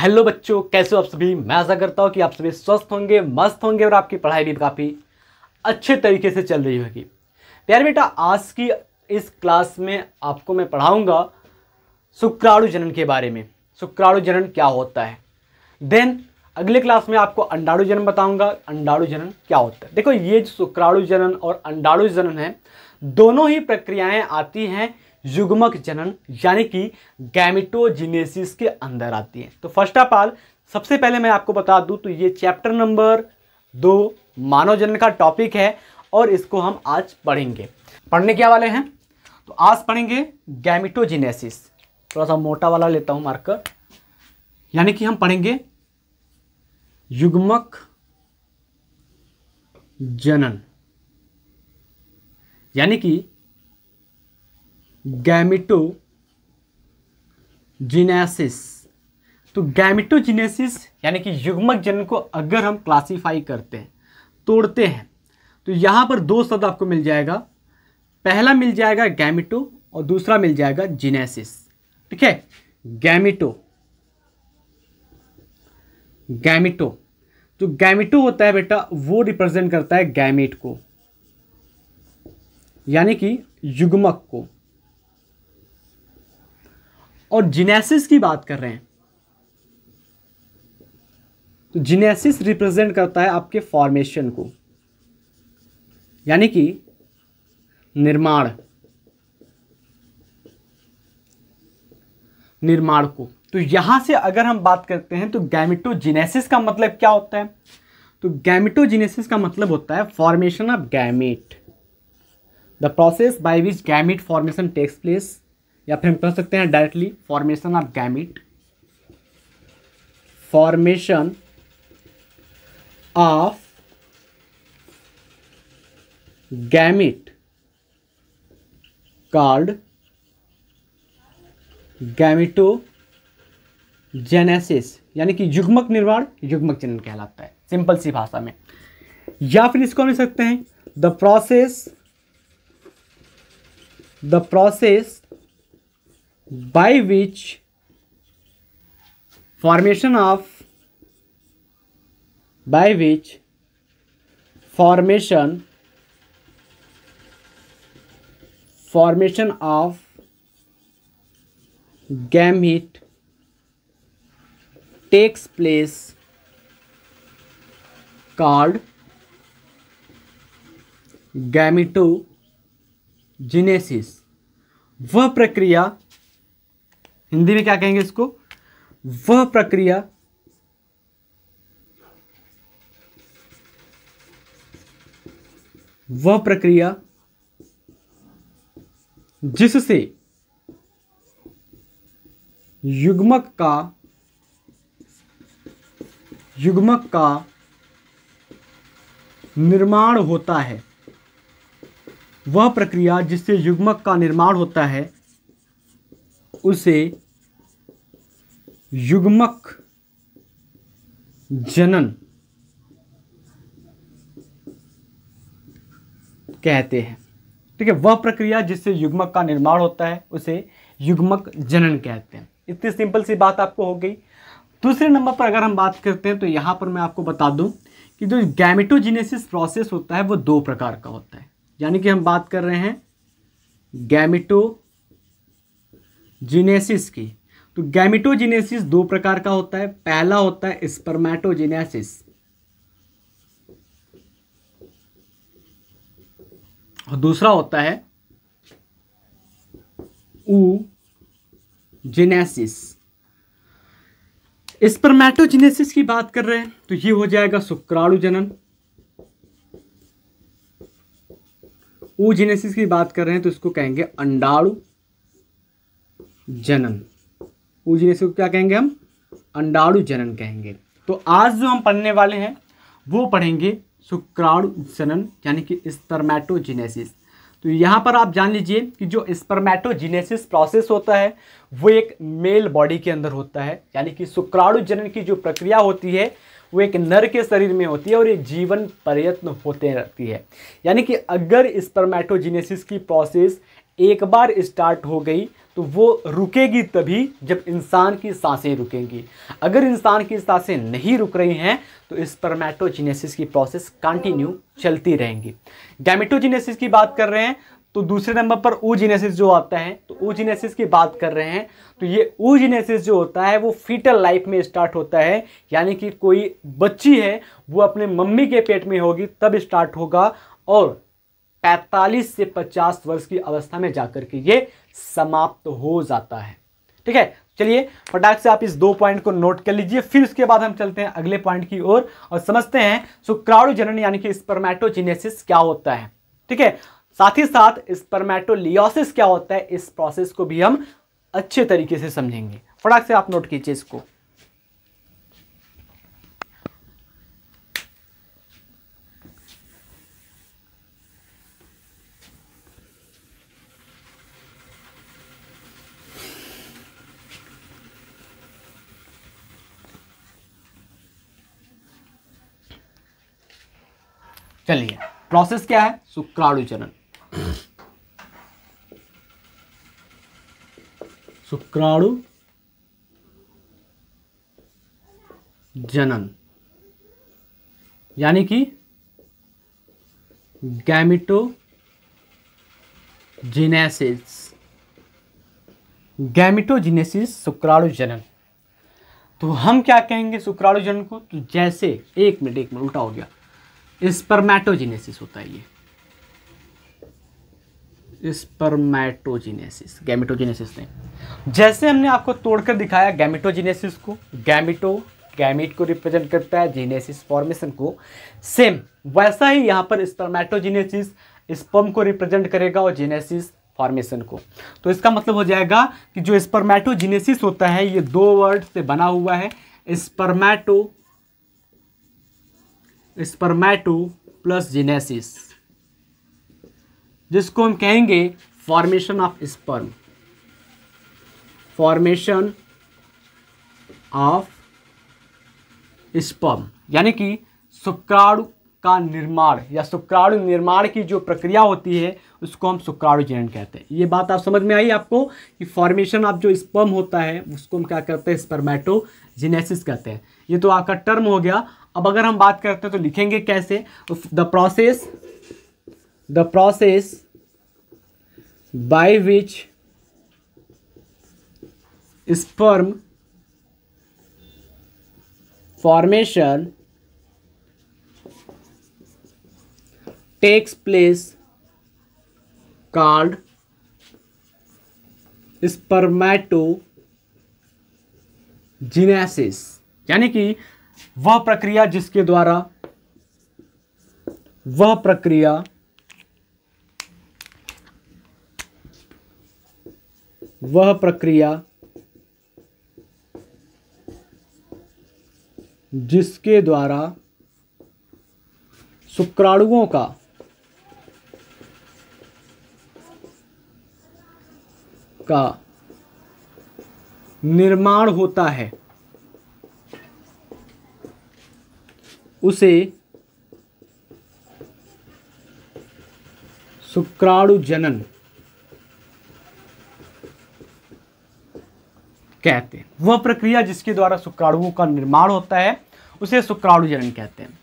hello बच्चों कैसे हो आप सभी मैं ऐसा करता हूँ कि आप सभी स्वस्थ होंगे मस्त होंगे और आपकी पढ़ाई भी काफ़ी अच्छे तरीके से चल रही होगी प्यार बेटा आज की इस क्लास में आपको मैं पढ़ाऊँगा शुक्राणु जनन के बारे में शुक्राणु जनन क्या होता है देन अगले क्लास में आपको अंडाणु जनन बताऊँगा अंडाणु जनन क्या होता है देखो ये जो शुक्राणु जनन और अंडाणु जनन है दोनों ही प्रक्रियाएँ आती हैं युग्मक जनन यानी कि गैमिटोजिनेसिस के अंदर आती है तो फर्स्ट ऑफ ऑल सबसे पहले मैं आपको बता दूं तो ये चैप्टर नंबर दो मानव जनन का टॉपिक है और इसको हम आज पढ़ेंगे पढ़ने क्या वाले हैं तो आज पढ़ेंगे गैमिटोजिनेसिस थोड़ा सा मोटा वाला लेता हूं मार्कर यानी कि हम पढ़ेंगे युग्मक जनन यानी कि गैमिटोजिनेसिस तो गैमिटोजिनेसिस यानी कि युग्मक जनन को अगर हम क्लासीफाई करते हैं तोड़ते हैं तो यहाँ पर दो शब्द आपको मिल जाएगा पहला मिल जाएगा गैमिटो और दूसरा मिल जाएगा जिनेसिस ठीक है गैमिटो गैमिटो जो तो गैमिटो होता है बेटा वो रिप्रेजेंट करता है गैमिट को यानी कि युग्मक को और जिनेसिस की बात कर रहे हैं तो जिनेसिस रिप्रेजेंट करता है आपके फॉर्मेशन को यानी कि निर्माण निर्माण को तो यहां से अगर हम बात करते हैं तो गैमिटोजिनेसिस का मतलब क्या होता है तो गैमिटोजिनेसिस का मतलब होता है formation of gamete the process by which gamete formation takes place या फिर हम कह सकते हैं directly formation of gamete formation of gamete called gametogenesis यानी कि युग्मक निर्माण युग्मक जनन कहलाता है सिंपल सी भाषा में या फिर इसको हम सकते हैं the process the process by which formation of by which formation formation of gamete takes place called gametogenesis वह प्रक्रिया हिंदी में क्या कहेंगे इसको वह प्रक्रिया वह प्रक्रिया जिससे युग्मक का युग्मक का निर्माण होता है वह प्रक्रिया जिससे युग्मक का निर्माण होता है उसे युग्मक जनन कहते हैं ठीक है वह प्रक्रिया जिससे युग्मक का निर्माण होता है उसे युग्मक जनन कहते हैं इतनी सिंपल सी बात आपको हो गई दूसरे नंबर पर अगर हम बात करते हैं तो यहां पर मैं आपको बता दूं कि जो गैमिटोजिनेसिस प्रोसेस होता है वो दो प्रकार का होता है यानी कि हम बात कर रहे हैं गैमिटो जीनेसिस की तो गैमिटोजिनेसिस दो प्रकार का होता है पहला होता है स्पर्मेटोजिनेसिस और दूसरा होता है ऊ जिनेसिस स्पर्मेटोजिनेसिस की बात कर रहे हैं तो ये हो जाएगा शुक्राणु जनन ऊ जिनेसिस की बात कर रहे हैं तो इसको कहेंगे अंडाणु जनन उस को क्या कहेंगे हम अंडाणु जनन कहेंगे तो आज जो हम पढ़ने वाले हैं वो पढ़ेंगे शुक्राणु जनन यानी कि स्पर्मेटोजिनेसिस तो यहाँ पर आप जान लीजिए कि जो स्पर्मेटोजिनेसिस प्रोसेस होता है वो एक मेल बॉडी के अंदर होता है यानी कि शुक्राणु जनन की जो प्रक्रिया होती है वो एक नर के शरीर में होती है और ये जीवन प्रयत्न होते रहती है यानी कि अगर स्पर्मेटोजिनेसिस की प्रोसेस एक बार स्टार्ट हो गई तो वो रुकेगी तभी जब इंसान की सांसें रुकेंगी अगर इंसान की सांसें नहीं रुक रही हैं तो इस परमेटोजिनेसिस की प्रोसेस कंटिन्यू चलती रहेंगी गैमेटोजिनेसिस की बात कर रहे हैं तो दूसरे नंबर पर ऊजिनेसिस जो आता है तो ऊजिनेसिस की बात कर रहे हैं तो ये ऊजिनेसिस जो होता है वो फीटल लाइफ में स्टार्ट होता है यानी कि कोई बच्ची है वो अपने मम्मी के पेट में होगी तब स्टार्ट होगा और 45 से 50 वर्ष की अवस्था में जाकर के ये समाप्त हो जाता है ठीक है चलिए फटाक से आप इस दो पॉइंट को नोट कर लीजिए फिर उसके बाद हम चलते हैं अगले पॉइंट की ओर और, और समझते हैं सुक्राणु जनन यानी कि स्पर्मेटोजिनेसिस क्या होता है ठीक है साथ ही साथ स्पर्मेटोलियोसिस क्या होता है इस प्रोसेस को भी हम अच्छे तरीके से समझेंगे फटाक से आप नोट कीजिए इसको चलिए प्रोसेस क्या है जनन शुक्राणु जनन यानी कि गैमिटो गैमिटोजिनेसिस शुक्राणु जनन तो हम क्या कहेंगे शुक्राणु जनन को तो जैसे एक मिनट एक मिनट उल्टा हो गया स्पर्मैटोजिनेसिस होता है ये स्पर्मैटोजिनेसिस गैमिटोजिनेसिस नहीं जैसे हमने आपको तोड़कर दिखाया गैमिटोजिनेसिस को गैमिटो गैमिट को रिप्रेजेंट करता है जीनेसिस फॉर्मेशन को सेम वैसा ही यहां पर स्पर्मैटोजिनेसिस स्पर्म को रिप्रेजेंट करेगा और जीनेसिस फॉर्मेशन को तो इसका मतलब हो जाएगा कि जो स्पर्मेटोजिनेसिस होता है ये दो वर्ड से बना हुआ है स्पर्मैटो स्पर्मैटो प्लस जीनेसिस जिसको हम कहेंगे formation of sperm formation of sperm यानी कि शुक्राणु का निर्माण या शुक्राणु निर्माण की जो प्रक्रिया होती है उसको हम शुक्राणु जनन कहते हैं ये बात आप समझ में आई आपको कि फॉर्मेशन ऑफ जो स्पर्म होता है उसको हम क्या करते हैं स्पर्मेटोजेनेसिस कहते हैं ये तो आपका टर्म हो गया अब अगर हम बात करते हैं तो लिखेंगे कैसे the process the process by which sperm formation takes place called spermatogenesis यानी कि वह प्रक्रिया जिसके द्वारा वह प्रक्रिया वह प्रक्रिया जिसके द्वारा शुक्राणुओं का का निर्माण होता है उसे शुक्राणु जनन कहते हैं वह प्रक्रिया जिसके द्वारा शुक्राणुओं का निर्माण होता है उसे शुक्राणु जनन कहते हैं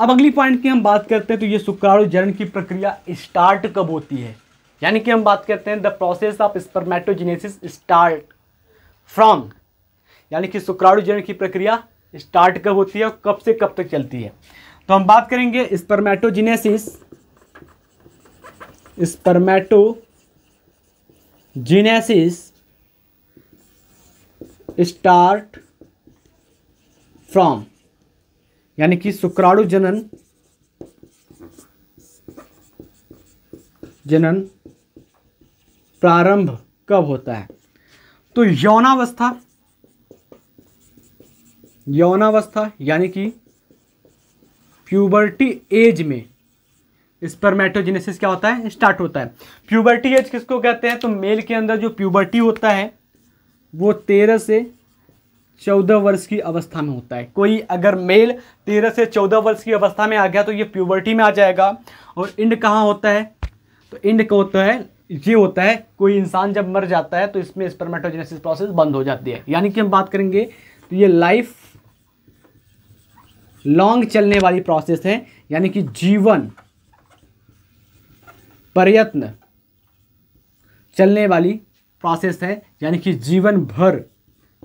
अब अगली पॉइंट की हम बात करते हैं तो यह शुक्राणु जनन की प्रक्रिया स्टार्ट कब होती है यानी कि हम बात करते हैं the process of spermatogenesis start from यानी कि शुक्राणु जनन की प्रक्रिया स्टार्ट कब होती है और कब से कब तक चलती है तो हम बात करेंगे स्पर्मेटोजिनेसिस स्पर्मेटोजिनेसिस स्टार्ट फ्रॉम यानी कि शुक्राणु जनन जनन प्रारंभ कब होता है तो यौनावस्था यौनावस्था यानी कि प्यूबर्टी एज में स्पर्मेटोजेनेसिस क्या होता है स्टार्ट होता है प्यूबर्टी एज किसको कहते हैं तो मेल के अंदर जो प्यूबर्टी होता है वो तेरह से चौदह वर्ष की अवस्था में होता है कोई अगर मेल तेरह से चौदह वर्ष की अवस्था में आ गया तो ये प्यूबर्टी में आ जाएगा और इंड कहाँ होता है तो इंड का होता है ये होता है कोई इंसान जब मर जाता है तो इसमें स्पर्मेटोजेनेसिस प्रोसेस बंद हो जाती है यानी कि हम बात करेंगे तो ये लाइफ लॉन्ग चलने वाली प्रोसेस है यानी कि जीवन प्रयत्न चलने वाली प्रोसेस है यानी कि जीवन भर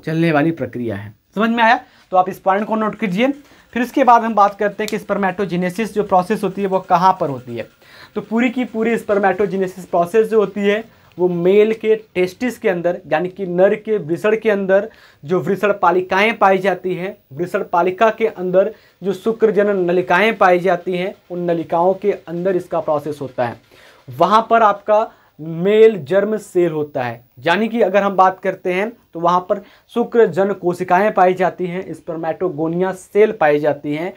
चलने वाली प्रक्रिया है समझ में आया तो आप इस पॉइंट को नोट कीजिए फिर इसके बाद हम बात करते हैं कि स्पर्मेटोजेनेसिस जो प्रोसेस होती है वो कहाँ पर होती है तो पूरी की पूरी स्पर्मेटोजेनेसिस प्रोसेस जो होती है वो मेल के टेस्टिस के अंदर यानी कि नर के वृषण के अंदर जो वृषण पालिकाएँ पाई जाती हैं वृषण पालिका के अंदर जो शुक्रजनन नलिकाएँ पाई जाती हैं उन नलिकाओं के अंदर इसका प्रोसेस होता है वहाँ पर आपका मेल जर्म सेल होता है यानी कि अगर हम बात करते हैं तो वहाँ पर शुक्र जन कोशिकाएँ पाई जाती हैं स्पर्मेटोगोनिया सेल पाई जाती हैं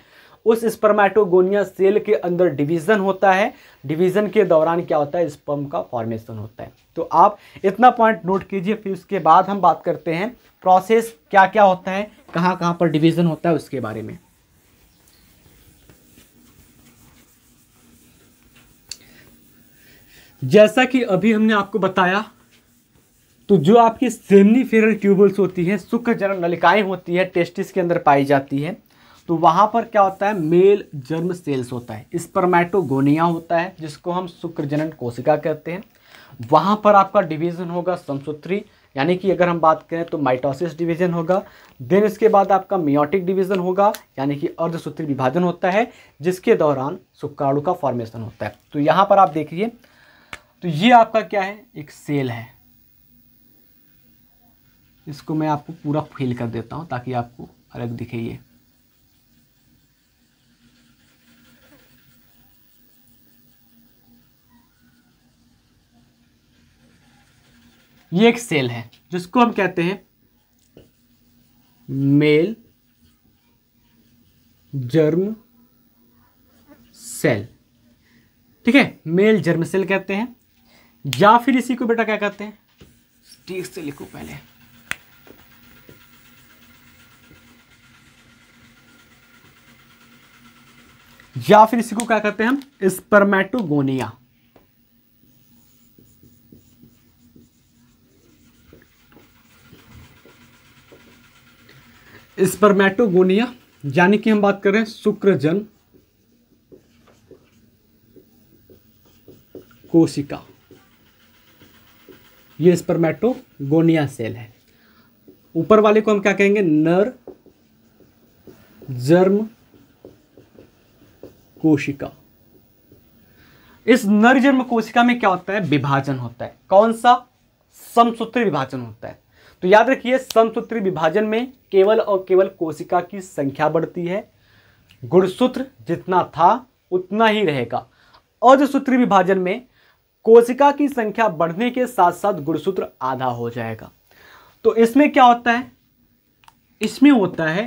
उस स्पर्माटोगोनिया सेल के अंदर डिवीज़न होता है डिवीज़न के दौरान क्या होता है स्पर्म का फॉर्मेशन होता है तो आप इतना पॉइंट नोट कीजिए फिर उसके बाद हम बात करते हैं प्रोसेस क्या क्या होता है कहाँ कहाँ पर डिवीज़न होता है उसके बारे में जैसा कि अभी हमने आपको बताया तो जो आपकी सेमनी फेरल ट्यूबल्स होती हैं शुक्र जनक नलिकाएं होती है टेस्टिस के अंदर पाई जाती है तो वहां पर क्या होता है मेल जर्म सेल्स होता है स्पर्मैटोगोनिया होता है जिसको हम शुक्रजनन कोशिका कहते हैं वहां पर आपका डिवीज़न होगा समसूत्री यानी कि अगर हम बात करें तो माइटोसिस डिवीजन होगा देन इसके बाद आपका मियोटिक डिवीजन होगा यानी कि अर्धसूत्री विभाजन होता है जिसके दौरान सुक्काणु का फॉर्मेशन होता है तो यहाँ पर आप देखिए तो ये आपका क्या है एक सेल है इसको मैं आपको पूरा फील कर देता हूँ ताकि आपको अलग दिखे ये ये एक सेल है जिसको हम कहते हैं मेल जर्म सेल ठीक है मेल जर्म सेल कहते हैं या फिर इसी को बेटा क्या कहते हैं ठीक से लिखो पहले या फिर इसी को क्या कहते हैं हम स्पर्मेटोगोनिया स्पर्मेटोगोनिया यानी कि हम बात करें शुक्रजन कोशिका ये स्पर्मेटोगोनिया सेल है ऊपर वाले को हम क्या कहेंगे नर जर्म कोशिका इस नर जर्म कोशिका में क्या होता है विभाजन होता है कौन सा समसूत्री विभाजन होता है तो याद रखिए समसूत्री विभाजन में केवल और केवल कोशिका की संख्या बढ़ती है गुणसूत्र जितना था उतना ही रहेगा अजसूत्री विभाजन में कोशिका की संख्या बढ़ने के साथ साथ गुणसूत्र आधा हो जाएगा तो इसमें क्या होता है इसमें होता है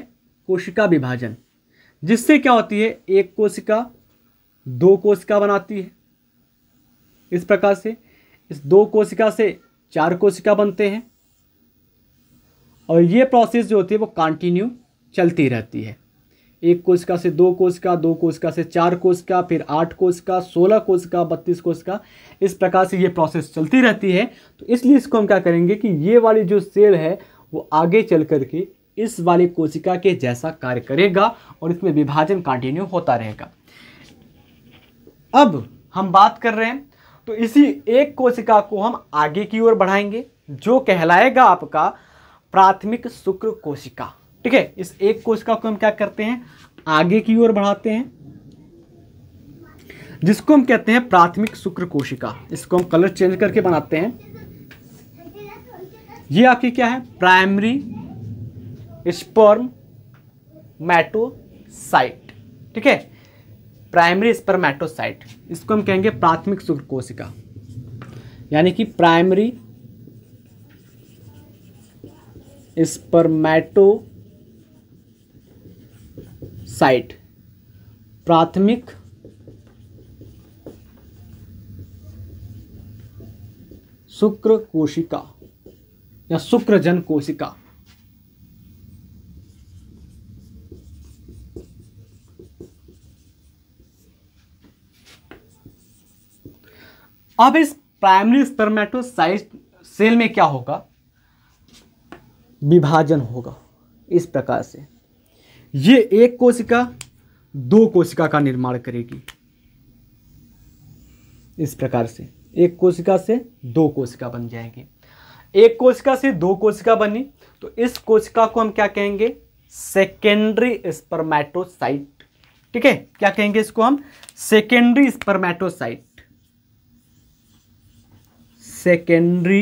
कोशिका विभाजन जिससे क्या होती है एक कोशिका दो कोशिका बनाती है इस प्रकार से इस दो कोशिका से चार कोशिका बनते हैं और ये प्रोसेस जो होती है वो कंटिन्यू चलती रहती है एक कोशिका का से दो कोश का दो कोशिका का से चार कोश का फिर आठ कोश का सोलह कोश का बत्तीस कोश का इस प्रकार से ये प्रोसेस चलती रहती है तो इसलिए इसको हम क्या करेंगे कि ये वाली जो सेल है वो आगे चल करके इस वाली कोशिका के जैसा कार्य करेगा और इसमें विभाजन कंटिन्यू होता रहेगा अब हम बात कर रहे हैं तो इसी एक कोशिका को हम आगे की ओर बढ़ाएंगे जो कहलाएगा आपका प्राथमिक शुक्र कोशिका ठीक है इस एक कोशिका को हम क्या करते हैं आगे की ओर बढ़ाते हैं जिसको हम कहते हैं प्राथमिक शुक्र कोशिका इसको हम कलर चेंज करके बनाते हैं ये आपकी क्या है प्राइमरी स्पर्म मैटोसाइट ठीक है प्राइमरी स्पर्मैटोसाइट इसको हम कहेंगे प्राथमिक शुक्र कोशिका यानी कि प्राइमरी स्पर्मैटोसाइट प्राथमिक शुक्र कोशिका या शुक्रजन कोशिका अब इस प्राइमरी स्पर्मेटोसाइट सेल में क्या होगा विभाजन होगा इस प्रकार से ये एक कोशिका दो कोशिका का निर्माण करेगी इस प्रकार से एक कोशिका से दो कोशिका बन जाएगी एक कोशिका से दो कोशिका बनी तो इस कोशिका को हम क्या कहेंगे सेकेंडरी स्पर्मेटोसाइट ठीक है क्या कहेंगे इसको हम सेकेंडरी स्पर्मेटोसाइट सेकेंडरी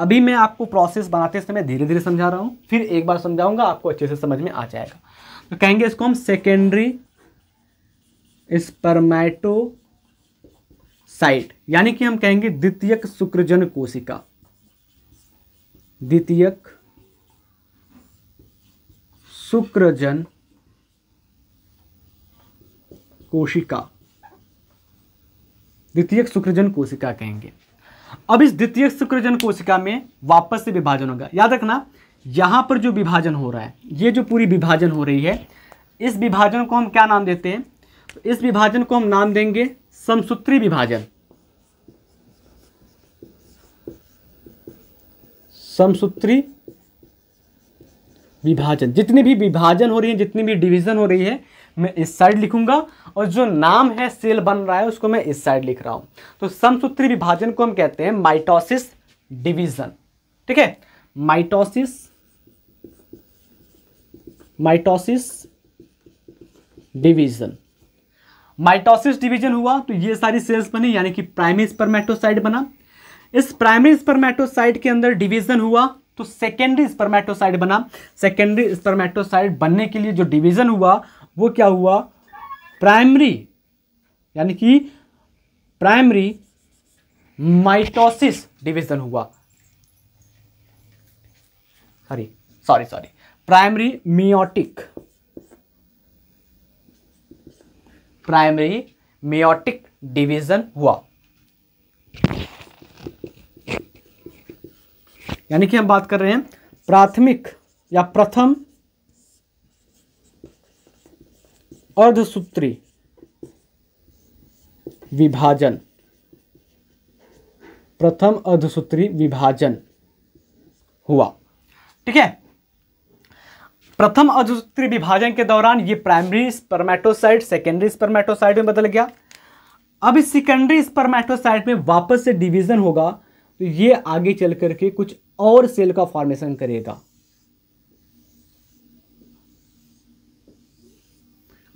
अभी मैं आपको प्रोसेस बनाते समय धीरे धीरे समझा रहा हूँ फिर एक बार समझाऊंगा आपको अच्छे से समझ में आ जाएगा तो कहेंगे इसको हम सेकेंडरी साइट यानी कि हम कहेंगे द्वितीयक शुक्रजन कोशिका द्वितीयक शुक्रजन कोशिका द्वितीयक शुक्रजन कोशिका कहेंगे अब इस द्वितीय शुक्रजन कोशिका में वापस से विभाजन होगा याद रखना यहाँ पर जो विभाजन हो रहा है ये जो पूरी विभाजन हो रही है इस विभाजन को हम क्या नाम देते हैं इस विभाजन को हम नाम देंगे समसूत्री विभाजन समसूत्री विभाजन जितनी भी विभाजन हो रही है जितनी भी डिवीजन हो रही है मैं इस साइड लिखूंगा और जो नाम है सेल बन रहा है उसको मैं इस साइड लिख रहा हूं तो समसूत्री विभाजन को हम कहते हैं माइटोसिस डिवीजन ठीक है mitosis mitosis division mitosis division हुआ तो ये सारी सेल्स बनी यानी कि प्राइमरी स्पर्मेटोसाइड बना इस प्राइमरी स्पर्मेटोसाइड के अंदर डिवीजन हुआ तो सेकेंडरी स्पर्मेटोसाइड बना सेकेंडरी स्पर्मेटोसाइड बनने के लिए जो डिवीजन हुआ वो क्या हुआ प्राइमरी यानी कि प्राइमरी माइटोसिस डिवीजन हुआ sorry sorry sorry primary meiotic primary meiotic division हुआ यानी कि हम बात कर रहे हैं प्राथमिक या प्रथम अर्धसूत्री विभाजन प्रथम अर्धसूत्री विभाजन हुआ ठीक है प्रथम अर्धसूत्री विभाजन के दौरान ये प्राइमरी स्पर्मेटोसाइड सेकेंडरी स्पर्मेटोसाइड में बदल गया अब इस सेकेंडरी स्पर्मेटोसाइड में वापस से डिवीजन होगा तो ये आगे चल करके कुछ और सेल का फॉर्मेशन करेगा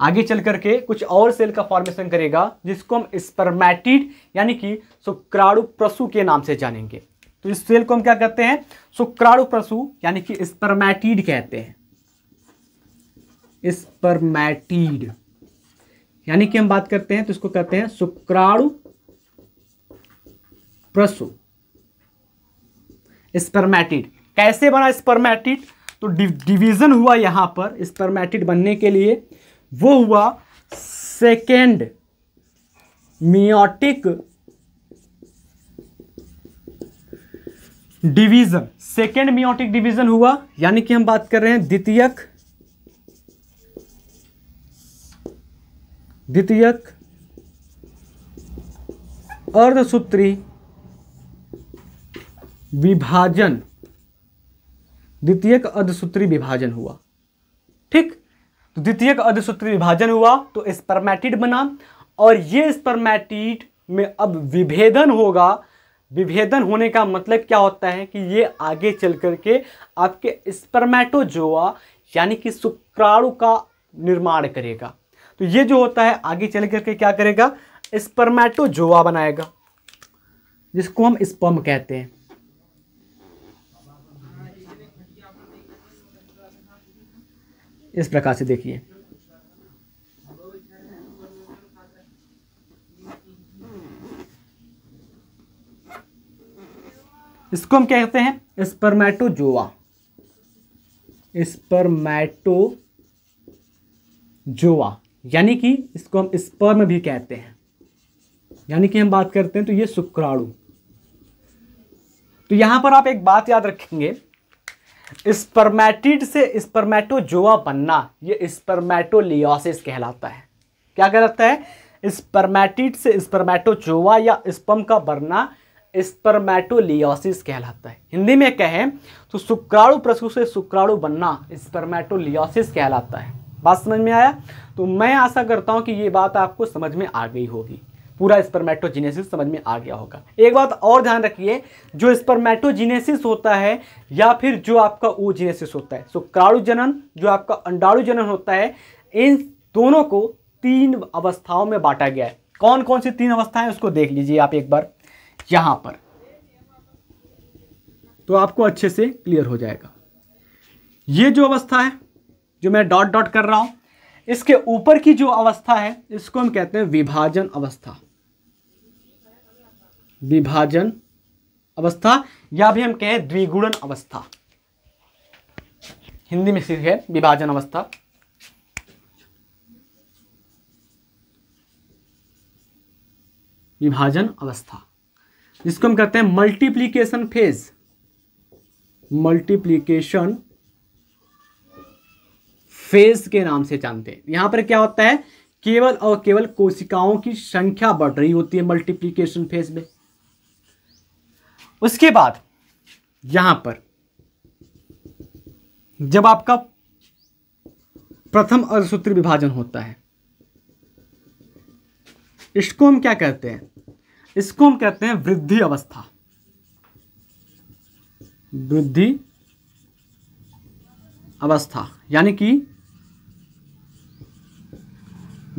आगे चल करके कुछ और सेल का फॉर्मेशन करेगा जिसको हम स्पर्मैटिड यानी कि शुक्राणु प्रसु के नाम से जानेंगे तो इस सेल को हम क्या कहते हैं शुक्राणु प्रसु यानी कि स्पर्मैटिड कहते हैं स्पर्मैटिड यानी कि हम बात करते हैं तो इसको कहते हैं शुक्राणु प्रसु स्पर्मैटिड कैसे बना स्पर्मैटिड तो डिवीजन हुआ यहां पर स्पर्मैटिड बनने के लिए वो हुआ second meiotic division second meiotic division हुआ यानी कि हम बात कर रहे हैं द्वितीयक द्वितीयक अर्धसूत्री विभाजन द्वितीयक अर्धसूत्री विभाजन हुआ तो द्वितीय अधिसूत्र विभाजन हुआ तो स्पर्मैटिड बना और ये स्पर्मैटिड में अब विभेदन होगा विभेदन होने का मतलब क्या होता है कि ये आगे चल करके आपके स्पर्मैटोजोआ यानी कि शुक्राणु का निर्माण करेगा तो ये जो होता है आगे चल करके क्या करेगा स्पर्मैटोजोआ बनाएगा जिसको हम स्पर्म कहते हैं इस प्रकार से देखिए इसको हम कहते हैं स्पर्मेटोजोआ स्पर्मेटोजोआ यानी कि इसको हम स्पर्म भी कहते हैं यानी कि हम बात करते हैं तो ये शुक्राणु तो यहां पर आप एक बात याद रखेंगे स्पर्मेटिड से स्पर्मेटोजोआ बनना ये स्पर्मेटोलियोसिस कहलाता है क्या कहलाता है स्पर्मेटिड से स्पर्मेटोजोआ या स्पम का बनना स्पर्मेटोलियोसिस कहलाता है हिंदी में कहें तो शुक्राणु प्रसु से शुक्राणु बनना स्पर्मेटोलियोसिस कहलाता है बात समझ में आया तो मैं आशा करता हूँ कि ये बात आपको समझ में आ गई होगी पूरा स्पर्मेटोजिनेसिस समझ में आ गया होगा एक बात और ध्यान रखिए जो स्पर्मेटोजिनेसिस होता है या फिर जो आपका ओजिनेसिस होता है सो क्राड़ु जनन जो आपका अंडाणु जनन होता है इन दोनों को तीन अवस्थाओं में बांटा गया है कौन कौन सी तीन अवस्थाएं उसको देख लीजिए आप एक बार यहां पर तो आपको अच्छे से क्लियर हो जाएगा ये जो अवस्था है जो मैं डॉट डॉट कर रहा हूं इसके ऊपर की जो अवस्था है इसको हम कहते हैं विभाजन अवस्था विभाजन अवस्था या भी हम कहें द्विगुणन अवस्था हिंदी में सीधे है विभाजन अवस्था विभाजन अवस्था जिसको हम कहते हैं मल्टीप्लीकेशन फेज मल्टीप्लीकेशन फेज के नाम से जानते हैं यहां पर क्या होता है केवल और केवल कोशिकाओं की संख्या बढ़ रही होती है मल्टीप्लीकेशन फेज में उसके बाद यहां पर जब आपका प्रथम अर्धसूत्र विभाजन होता है इसको हम क्या कहते हैं इसको हम कहते हैं वृद्धि अवस्था वृद्धि अवस्था यानी कि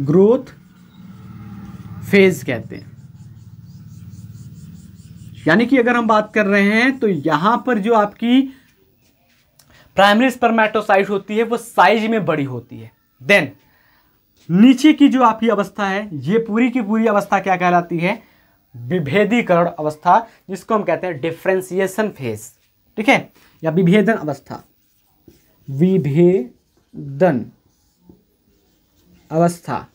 ग्रोथ फेज कहते हैं यानी कि अगर हम बात कर रहे हैं तो यहां पर जो आपकी प्राइमरी स्पर्मेटोसाइट होती है वो साइज में बड़ी होती है देन नीचे की जो आपकी अवस्था है ये पूरी की पूरी अवस्था क्या कहलाती है विभेदीकरण अवस्था जिसको हम कहते हैं डिफ्रेंसिएशन फेज ठीक है या विभेदन अवस्था विभेदन अवस्था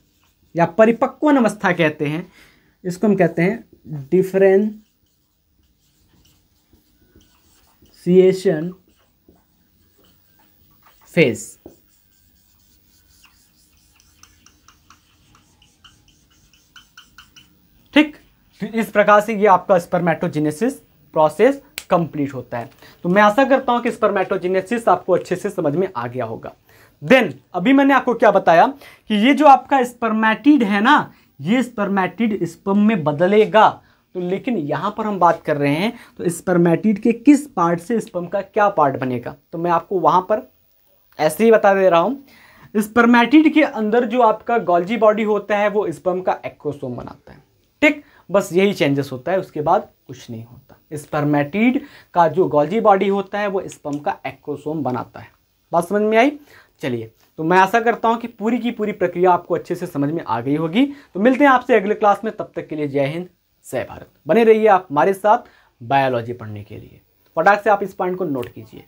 या परिपक्वन अवस्था कहते हैं इसको हम कहते हैं डिफरेंस differentiation phase ठीक तो इस प्रकार से ये आपका स्पर्मेटोजेनेसिस प्रोसेस कंप्लीट होता है तो मैं आशा करता हूं कि स्पर्मेटोजेनेसिस आपको अच्छे से समझ में आ गया होगा देन अभी मैंने आपको क्या बताया कि ये जो आपका स्पर्मेटिड है ना ये स्पर्मेटिड स्पर्म में बदलेगा तो लेकिन यहाँ पर हम बात कर रहे हैं तो स्पर्मेटिड के किस पार्ट से स्पर्म का क्या पार्ट बनेगा तो मैं आपको वहाँ पर ऐसे ही बता दे रहा हूँ स्पर्मेटिड के अंदर जो आपका गॉल्जी बॉडी होता है वो स्पर्म का एक्रोसोम बनाता है ठीक बस यही चेंजेस होता है उसके बाद कुछ नहीं होता स्पर्मेटिड का जो गॉल्जी बॉडी होता है वो स्पर्म का एक्रोसोम बनाता है बात समझ में आई चलिए तो मैं ऐसा करता हूँ कि पूरी की पूरी प्रक्रिया आपको अच्छे से समझ में आ गई होगी तो मिलते हैं आपसे अगले क्लास में तब तक के लिए जय हिंद जय भारत बने रहिए आप हमारे साथ बायोलॉजी पढ़ने के लिए फटाक से आप इस पॉइंट को नोट कीजिए